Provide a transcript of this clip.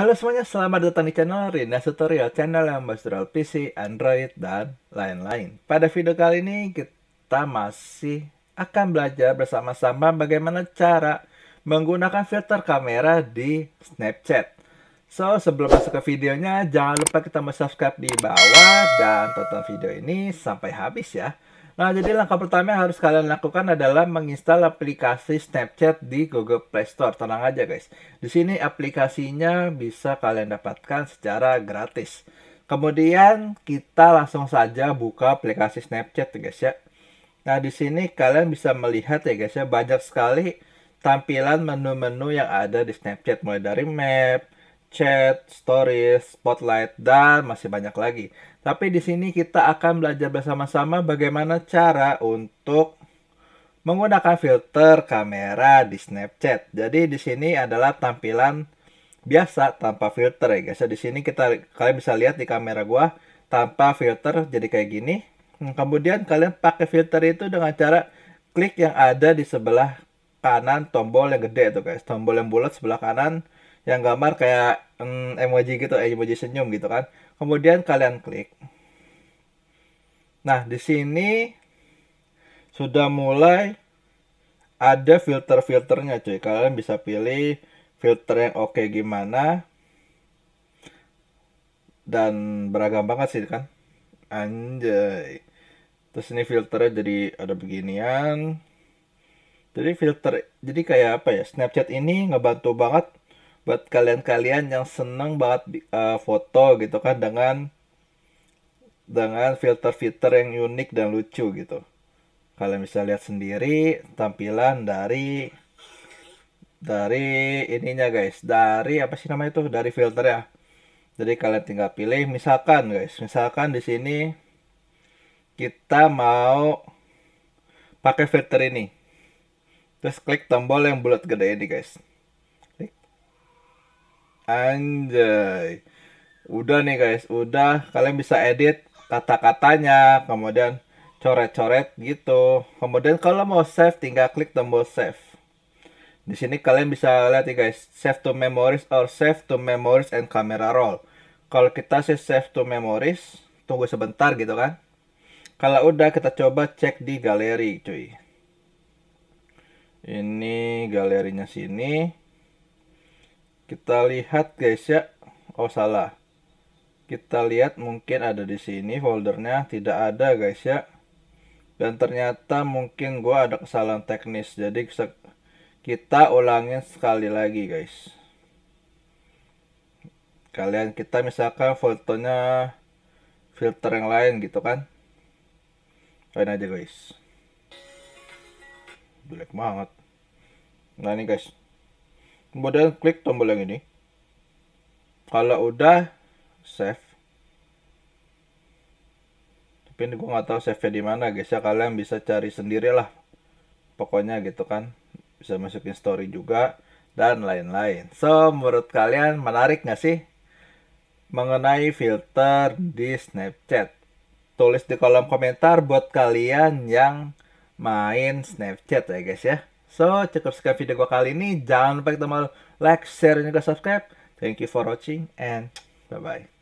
Halo semuanya, selamat datang di channel Rina Tutorial, channel yang membahas tutorial PC, Android, dan lain-lain. Pada video kali ini kita masih akan belajar bersama-sama bagaimana cara menggunakan filter kamera di Snapchat. So, sebelum masuk ke videonya, jangan lupa kita subscribe di bawah dan tonton video ini sampai habis ya. Nah, jadi langkah pertama yang harus kalian lakukan adalah menginstal aplikasi Snapchat di Google Play Store. Tenang aja, guys. Di sini aplikasinya bisa kalian dapatkan secara gratis. Kemudian kita langsung saja buka aplikasi Snapchat, guys ya. Nah, di sini kalian bisa melihat ya, guys ya, banyak sekali tampilan menu-menu yang ada di Snapchat mulai dari map, chat, stories, spotlight, dan masih banyak lagi. Tapi di sini kita akan belajar bersama-sama bagaimana cara untuk menggunakan filter kamera di Snapchat. Jadi di sini adalah tampilan biasa tanpa filter ya guys. Di sini kita kalian bisa lihat di kamera gua tanpa filter jadi kayak gini. Hmm, kemudian kalian pakai filter itu dengan cara klik yang ada di sebelah kanan tombol yang gede tuh guys. Tombol yang bulat sebelah kanan yang gambar kayak mm, emoji gitu, eh, emoji senyum gitu kan. Kemudian kalian klik. Nah, di sini sudah mulai ada filter-filternya cuy. Kalian bisa pilih filter yang oke okay gimana. Dan beragam banget sih kan. Anjay. Terus ini filternya jadi ada beginian. Jadi filter, jadi kayak apa ya, Snapchat ini ngebantu banget buat kalian-kalian yang seneng banget uh, foto gitu kan dengan dengan filter-filter yang unik dan lucu gitu. Kalian bisa lihat sendiri tampilan dari dari ininya guys, dari apa sih namanya itu? Dari filter ya. Jadi kalian tinggal pilih misalkan guys, misalkan di sini kita mau pakai filter ini. Terus klik tombol yang bulat gede ini guys. Anjay. Udah nih guys, udah kalian bisa edit kata-katanya, kemudian coret-coret gitu. Kemudian kalau mau save tinggal klik tombol save. Di sini kalian bisa lihat ya guys, save to memories or save to memories and camera roll. Kalau kita sih save to memories, tunggu sebentar gitu kan. Kalau udah kita coba cek di galeri cuy. Ini galerinya sini. Kita lihat guys ya. Oh salah. Kita lihat mungkin ada di sini foldernya tidak ada guys ya. Dan ternyata mungkin gue ada kesalahan teknis. Jadi kita ulangin sekali lagi guys. Kalian kita misalkan fotonya filter yang lain gitu kan. Lain aja guys. Jelek banget. Nah ini guys kemudian klik tombol yang ini kalau udah save tapi ini gue nggak tahu save di mana guys ya kalian bisa cari sendirilah pokoknya gitu kan bisa masukin story juga dan lain-lain so menurut kalian menarik nggak sih mengenai filter di Snapchat tulis di kolom komentar buat kalian yang main Snapchat ya guys ya So, cukup sekian video gue kali ini. Jangan lupa kita mau like, share, dan juga subscribe. Thank you for watching and bye-bye.